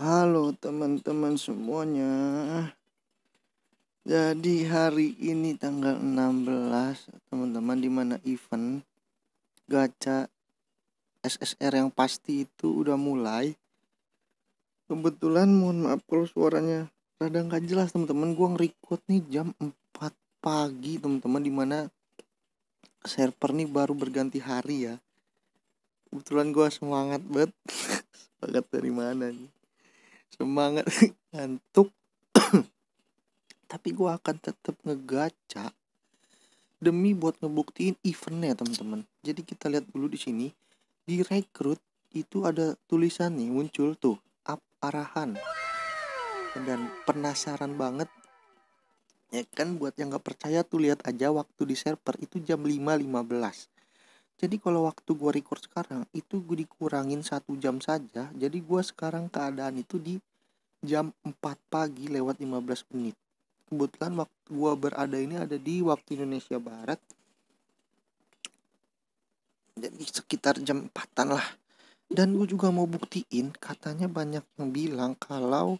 Halo teman-teman semuanya. Jadi hari ini tanggal 16 teman-teman dimana event gacha SSR yang pasti itu udah mulai. Kebetulan mohon maaf kalau suaranya rada gak jelas teman-teman. gue ngerecord nih jam 4 pagi teman-teman Dimana mana server nih baru berganti hari ya. Kebetulan gue semangat banget. semangat dari mana nih? semangat ngantuk tapi gue akan tetap ngegaca demi buat ngebuktiin eventnya teman-teman jadi kita lihat dulu di sini di rekrut itu ada tulisan nih muncul tuh up arahan dan penasaran banget ya kan buat yang nggak percaya tuh lihat aja waktu di server itu jam 5.15 jadi kalau waktu gue record sekarang itu gue dikurangin satu jam saja. Jadi gue sekarang keadaan itu di jam 4 pagi lewat 15 menit. Kebetulan waktu gue berada ini ada di waktu Indonesia Barat. Jadi sekitar jam 4-an lah. Dan gue juga mau buktiin katanya banyak yang bilang kalau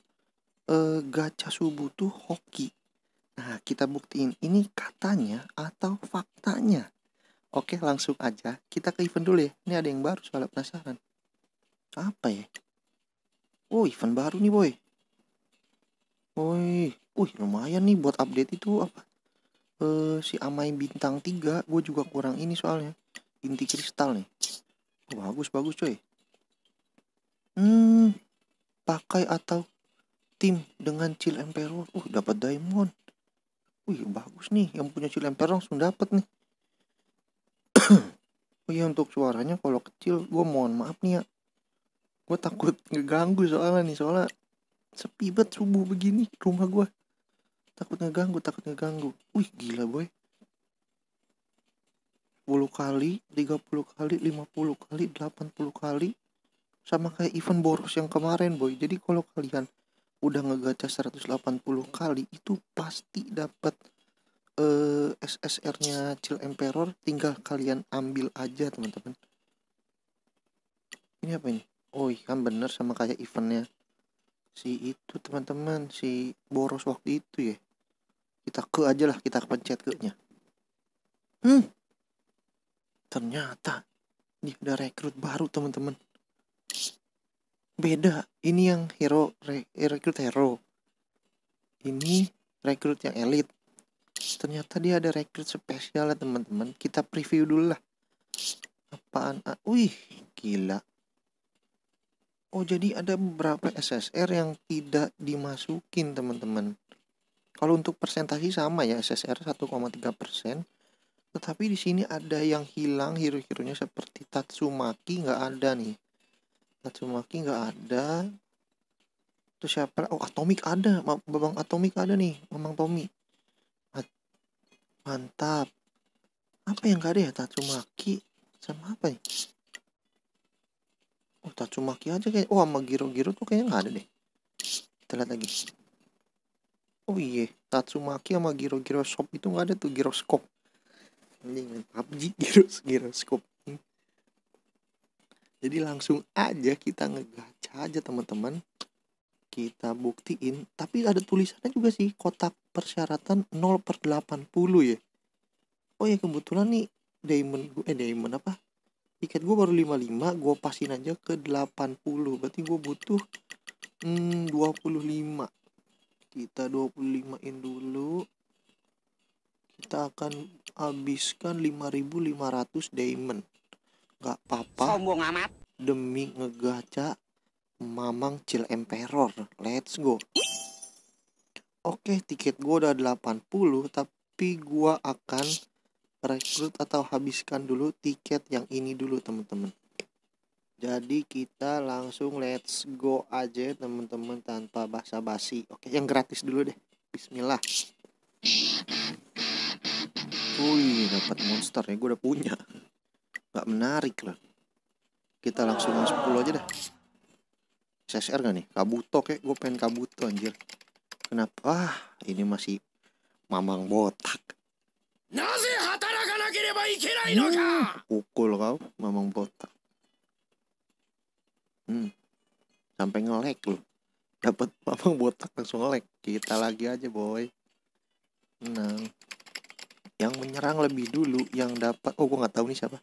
e, gacha subuh tuh hoki. Nah kita buktiin ini katanya atau faktanya. Oke, langsung aja. Kita ke event dulu ya. Ini ada yang baru soalnya penasaran. Apa ya? Oh, event baru nih, boy. Woi, wih lumayan nih buat update itu apa? Eh, si Amai bintang 3, gue juga kurang ini soalnya. Inti kristal nih. Oh, bagus bagus coy. Hmm, pakai atau tim dengan Chill Emperor. Uh, dapat diamond. Wih, bagus nih. Yang punya Chill Emperor langsung dapat nih. oh iya untuk suaranya kalau kecil gue mohon maaf nih ya gue takut ngeganggu soalnya nih soalnya sepi banget subuh begini rumah gue takut ngeganggu takut ngeganggu wih gila boy 10 kali 30 kali 50 kali 80 kali sama kayak event boros yang kemarin boy jadi kalau kalian udah ngegaca 180 kali itu pasti dapat uh, eh, SSR-nya Chill Emperor tinggal kalian ambil aja teman-teman ini apa ini oh iya, kan bener sama kayak eventnya si itu teman-teman si boros waktu itu ya kita ke aja lah kita pencet ke nya hmm ternyata dia ada rekrut baru teman-teman beda ini yang hero re, rekrut hero ini rekrut yang elit ternyata dia ada rekrut spesial ya teman-teman kita preview dulu lah apaan ah, wih gila oh jadi ada beberapa SSR yang tidak dimasukin teman-teman kalau untuk persentasi sama ya SSR 1,3 persen tetapi di sini ada yang hilang hero-heronya seperti Tatsumaki nggak ada nih Tatsumaki nggak ada terus siapa oh Atomic ada Bang Atomic ada nih memang Tommy Mantap. Apa yang gak ada ya? Tatsumaki. Sama apa nih? Ya? Oh, Tatsumaki aja kayak. Oh, sama Giro-Giro tuh kayaknya gak ada deh. Kita lihat lagi. Oh iya, Tatsumaki sama Giro-Giro Shop itu gak ada tuh. Giroskop. ini main PUBG Giros, Giroskop. Jadi langsung aja kita ngegaca aja teman-teman. Kita buktiin. Tapi ada tulisannya juga sih. Kotak persyaratan 0 per 80 ya oh ya kebetulan nih diamond gue eh diamond apa tiket gue baru 55 gue pasin aja ke 80 berarti gue butuh hmm, 25 kita 25in dulu kita akan habiskan 5500 diamond nggak apa-apa sombong amat demi ngegaca mamang cil emperor let's go oke okay, tiket gue udah 80 tapi gue akan rekrut atau habiskan dulu tiket yang ini dulu teman-teman jadi kita langsung let's go aja teman-teman tanpa basa-basi oke yang gratis dulu deh bismillah Wih dapat monster ya gue udah punya Gak menarik lah Kita langsung masuk 10 aja dah CSR gak nih? Kabuto kek, gue pengen kabuto anjir kenapa ah, ini masih mamang botak hmm, pukul kau mamang botak hmm, sampai ngelek lu dapat mamang botak langsung ngelek kita lagi aja boy nah yang menyerang lebih dulu yang dapat oh gua nggak tahu nih siapa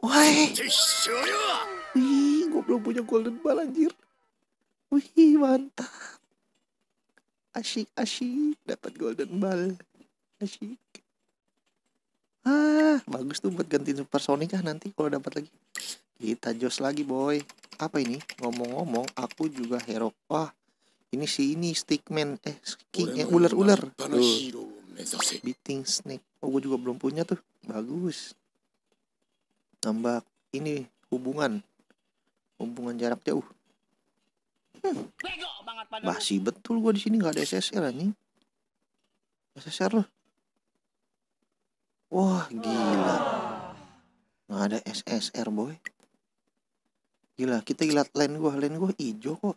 Woi. Wih, gue belum punya golden ball anjir. Wih, mantap asyik asyik dapat golden ball asyik ah bagus tuh buat ganti super sonic ah nanti kalau dapat lagi kita jos lagi boy apa ini ngomong-ngomong aku juga hero wah ini si ini stickman eh king eh ular ular beating snake oh gue juga belum punya tuh bagus tambah ini hubungan hubungan jarak jauh Hmm. betul gue di sini nggak ada SSR anjing. SSR loh. Wah gila. Nggak ada SSR boy. Gila kita gila lane gue lane gue hijau kok.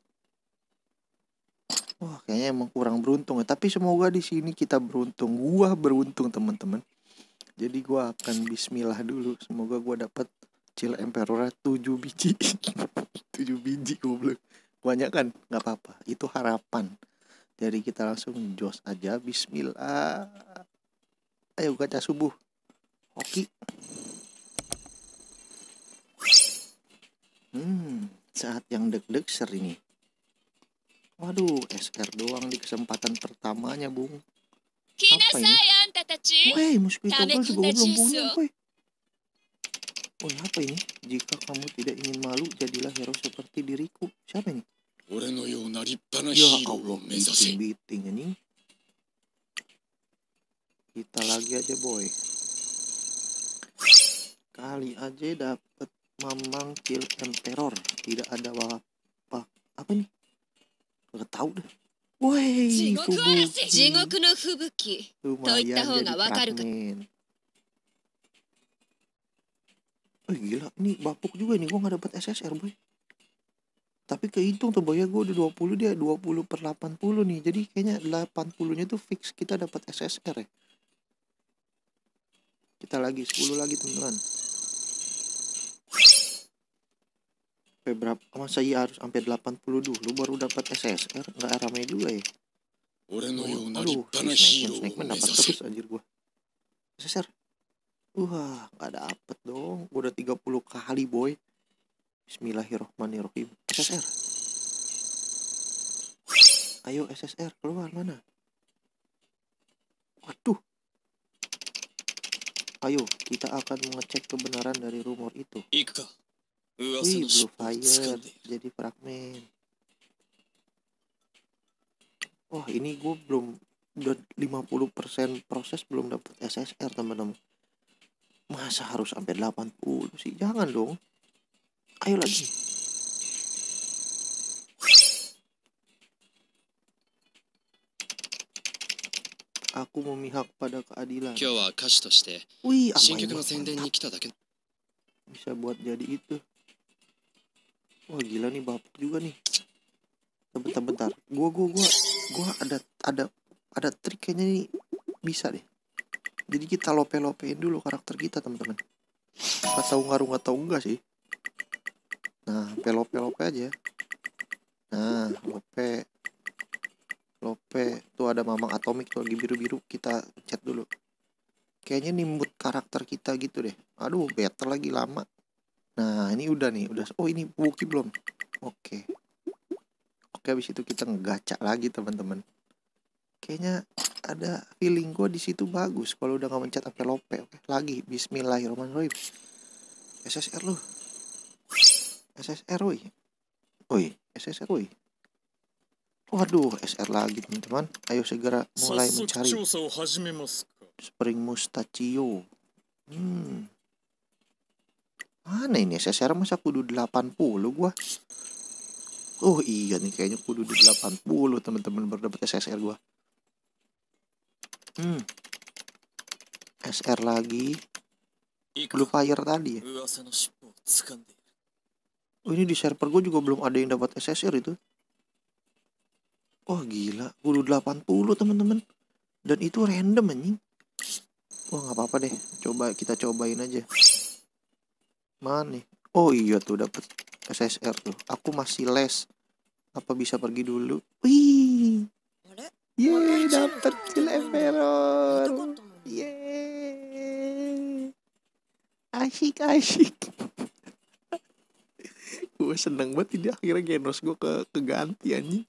Wah kayaknya emang kurang beruntung ya. Tapi semoga di sini kita beruntung. Gua beruntung teman-teman. Jadi gua akan Bismillah dulu. Semoga gua dapat Cil Emperor 7 biji. 7 biji goblok banyak kan nggak apa-apa itu harapan jadi kita langsung jos aja Bismillah ayo kaca subuh oke hmm saat yang deg-deg ser ini waduh SR doang di kesempatan pertamanya bung apa ini? Woi, musik itu juga belum punya, woi. Oh apa ini? Jika kamu tidak ingin malu, jadilah hero seperti diriku. Siapa ini? Ya Allah, biting-biting ini. Kita lagi aja boy. Kali aja dapet Mamang Kill and terror. Tidak ada apa apa nih? Gak tahu deh. Woi, Fubuki. Lumayan jadi Wih gila, ini bapuk juga nih, gue gak dapet SSR boy Tapi kehitung tuh boy ya, gue udah 20 dia 20 per 80 nih Jadi kayaknya 80 nya tuh fix kita dapat SSR ya Kita lagi, 10 lagi teman-teman berapa, masa iya harus sampai 80 dulu baru dapat SSR, gak rame juga ya Aduh, aduh, si Snakeman dapat terus anjir gue SSR Wah, gak dapet dong. Udah 30 kali, boy. Bismillahirrohmanirrohim. SSR. Ayo SSR, keluar mana? Waduh. Ayo, kita akan mengecek kebenaran dari rumor itu. Ika. Wih, blue fire. Jadi fragmen. Wah, ini gue belum udah 50% proses belum dapat SSR teman-teman. Masa harus sampai 80 sih? Jangan dong. Ayo lagi. Aku memihak pada keadilan. Wih, Bisa buat jadi itu. Wah gila nih bapak juga nih. Bentar bentar. Gua gua gua gua ada ada ada triknya nih bisa deh jadi kita lope-lopein dulu karakter kita teman-teman nggak tahu ngaruh nggak tahu enggak sih nah pelope-lope aja nah lope lope tuh ada mamang atomik tuh lagi biru-biru kita cat dulu kayaknya nimbut karakter kita gitu deh aduh better lagi lama nah ini udah nih udah oh ini buki belum oke oke okay, habis itu kita ngegacak lagi teman-teman kayaknya ada feeling gue di situ bagus kalau udah nggak mencet sampai lope oke lagi Bismillahirrahmanirrahim SSR lu SSR woi woi SSR woi Waduh, SR lagi teman-teman. Ayo segera mulai mencari. Spring Mustachio. Hmm. Mana ini SSR masa kudu 80 gua? Oh iya nih kayaknya kudu di 80 teman-teman berdapat SSR gua. Hmm. SR lagi. Blue Fire tadi ya. Oh, ini di server gue juga belum ada yang dapat SSR itu. Wah oh, gila, gue 80 teman-teman. Dan itu random anjing. Wah nggak apa-apa deh, coba kita cobain aja. Mana nih? Oh iya tuh dapat SSR tuh. Aku masih les. Apa bisa pergi dulu? Wih. Yeay, dapet Cil emperor. Yeay. Asyik, asyik. gue seneng banget ini akhirnya genos gue ke keganti anjing.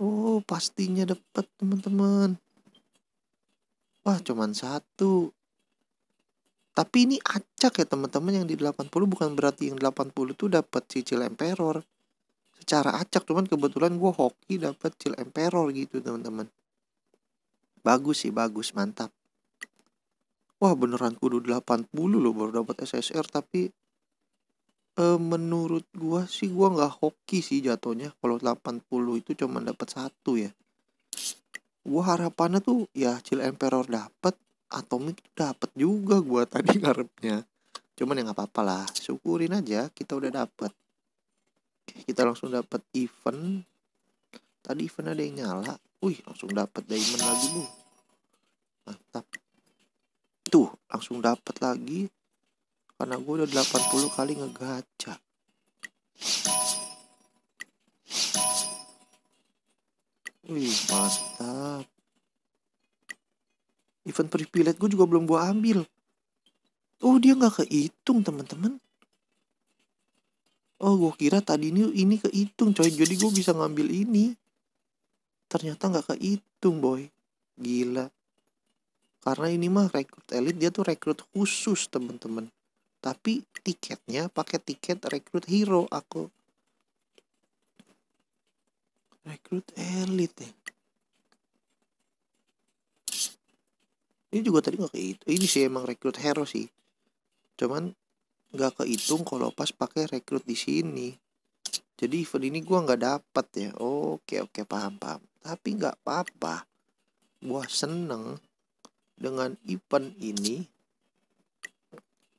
Oh, pastinya dapet teman-teman. Wah, cuman satu. Tapi ini acak ya teman-teman yang di 80 bukan berarti yang 80 itu dapat cicil emperor secara acak cuman kebetulan gue hoki dapet cil emperor gitu teman-teman bagus sih bagus mantap wah beneran kudu 80 loh baru dapat SSR tapi e, menurut gue sih gue nggak hoki sih jatuhnya kalau 80 itu cuma dapat satu ya gue harapannya tuh ya cil emperor dapat atomic dapat juga gue tadi ngarepnya cuman ya nggak apa-apa lah syukurin aja kita udah dapat kita langsung dapat event tadi event ada yang nyala wih langsung dapat diamond lagi bu mantap tuh langsung dapat lagi karena gue udah 80 kali ngegaca wih mantap event privilege gue juga belum gue ambil oh dia nggak kehitung teman-teman oh gue kira tadi ini ini kehitung coy jadi gue bisa ngambil ini ternyata nggak kehitung boy gila karena ini mah rekrut elit dia tuh rekrut khusus temen-temen tapi tiketnya pakai tiket rekrut hero aku rekrut elit ya ini juga tadi nggak kayak itu ini sih emang rekrut hero sih cuman nggak kehitung kalau pas pakai rekrut di sini jadi event ini gue nggak dapat ya oke oke paham paham tapi nggak apa-apa gue seneng dengan event ini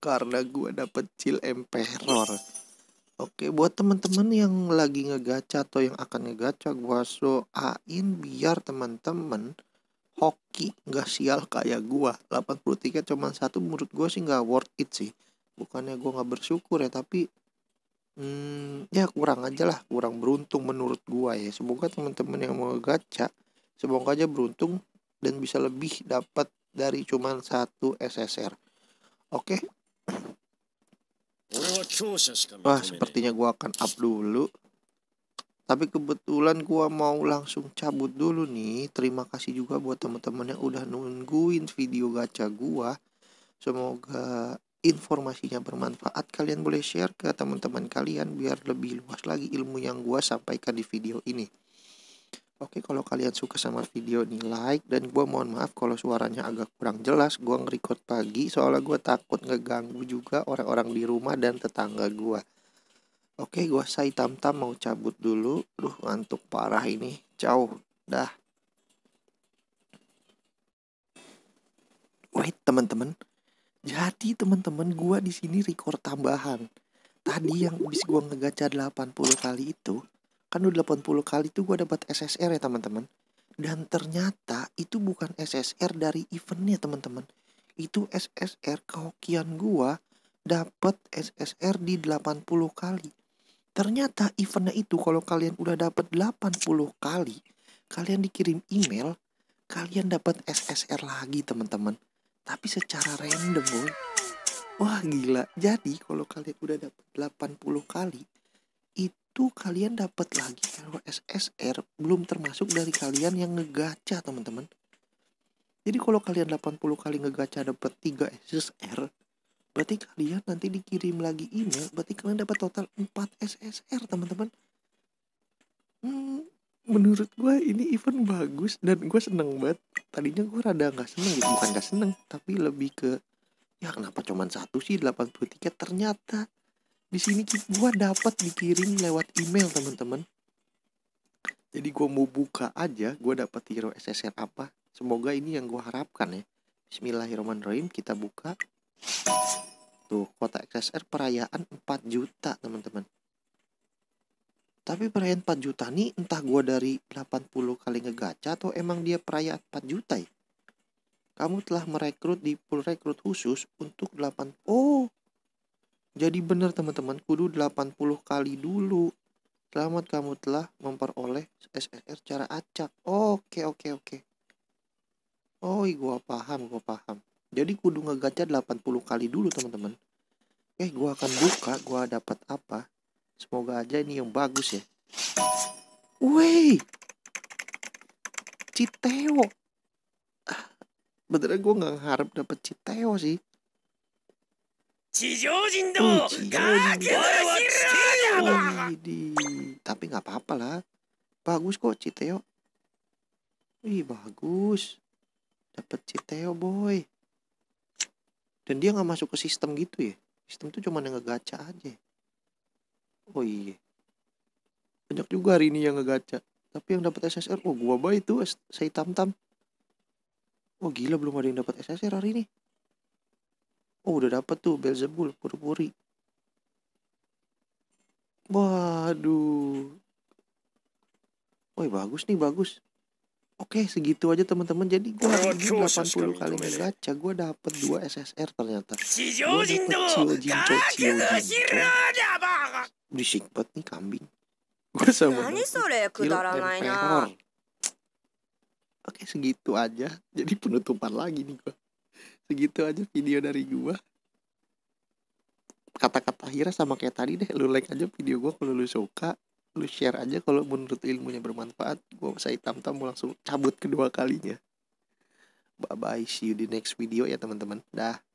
karena gue dapet chill emperor Oke, buat teman-teman yang lagi ngegaca atau yang akan ngegaca, gua soain biar teman-teman hoki nggak sial kayak gua. 80 tiket cuma satu menurut gua sih nggak worth it sih bukannya gue nggak bersyukur ya tapi hmm, ya kurang aja lah kurang beruntung menurut gue ya semoga teman-teman yang mau gacha semoga aja beruntung dan bisa lebih dapat dari cuman satu SSR oke okay? Oh, wah sepertinya gue akan up dulu tapi kebetulan gua mau langsung cabut dulu nih. Terima kasih juga buat teman-teman yang udah nungguin video gacha gua. Semoga informasinya bermanfaat, kalian boleh share ke teman-teman kalian biar lebih luas lagi ilmu yang gue sampaikan di video ini. Oke, kalau kalian suka sama video ini like dan gue mohon maaf kalau suaranya agak kurang jelas. Gue ngerekod pagi soalnya gue takut ngeganggu juga orang-orang di rumah dan tetangga gue. Oke, gue say tam tam mau cabut dulu. Duh, ngantuk parah ini. Ciao, dah. Wait, teman-teman. Jadi teman-teman gue di sini record tambahan. Tadi yang habis gue ngegaca 80 kali itu, kan udah 80 kali itu gue dapat SSR ya teman-teman. Dan ternyata itu bukan SSR dari eventnya teman-teman. Itu SSR kehokian gue dapat SSR di 80 kali. Ternyata eventnya itu kalau kalian udah dapat 80 kali, kalian dikirim email, kalian dapat SSR lagi teman-teman tapi secara random boy wah gila jadi kalau kalian udah dapat 80 kali itu kalian dapat lagi kalau SSR belum termasuk dari kalian yang ngegacha teman-teman jadi kalau kalian 80 kali ngegacha dapat 3 SSR berarti kalian nanti dikirim lagi email berarti kalian dapat total 4 SSR teman-teman hmm, menurut gue ini event bagus dan gue seneng banget tadinya gue rada nggak seneng bukan nggak seneng tapi lebih ke ya kenapa cuman satu sih 80 tiket ternyata di sini gue dapat dikirim lewat email teman-teman jadi gue mau buka aja gue dapat hero SSR apa semoga ini yang gue harapkan ya Bismillahirrahmanirrahim kita buka tuh kota SSR perayaan 4 juta teman-teman tapi perayaan 4 juta nih entah gua dari 80 kali ngegaca atau emang dia perayaan 4 juta ya? Kamu telah merekrut di pool rekrut khusus untuk 8 Oh. Jadi bener teman-teman, kudu 80 kali dulu. Selamat kamu telah memperoleh SSR secara acak. Oke, oke, oke. Oh, gua paham, gua paham. Jadi kudu ngegaca 80 kali dulu, teman-teman. Eh, gua akan buka, gua dapat apa? Semoga aja ini yang bagus ya. Wih, Citeo. Ah, beneran gue gak harap dapet Citeo sih. Cijojin Tapi nggak apa-apa lah. Bagus kok Citeo. Wih bagus. Dapet Citeo boy. Dan dia nggak masuk ke sistem gitu ya. Sistem tuh cuma yang ngegaca aja oh iya banyak juga hari ini yang ngegaca tapi yang dapat SSR oh gua bay itu saya tam tam oh gila belum ada yang dapat SSR hari ini oh udah dapat tuh Belzebul puri-puri waduh Woi bagus nih bagus Oke segitu aja teman-teman Jadi gue ini 80 gitu, kali ya. gacha Gue dapet 2 SSR ternyata Gue dapet Chiojinto Chiojinto Berisik banget nih kambing Gue sama nah, ya, Oke segitu aja Jadi penutupan lagi nih gue Segitu aja video dari gue Kata-kata akhirnya sama kayak tadi deh Lu like aja video gue kalau lu suka lu share aja kalau menurut ilmunya bermanfaat gue saya tam-tam langsung cabut kedua kalinya bye bye see you di next video ya teman-teman dah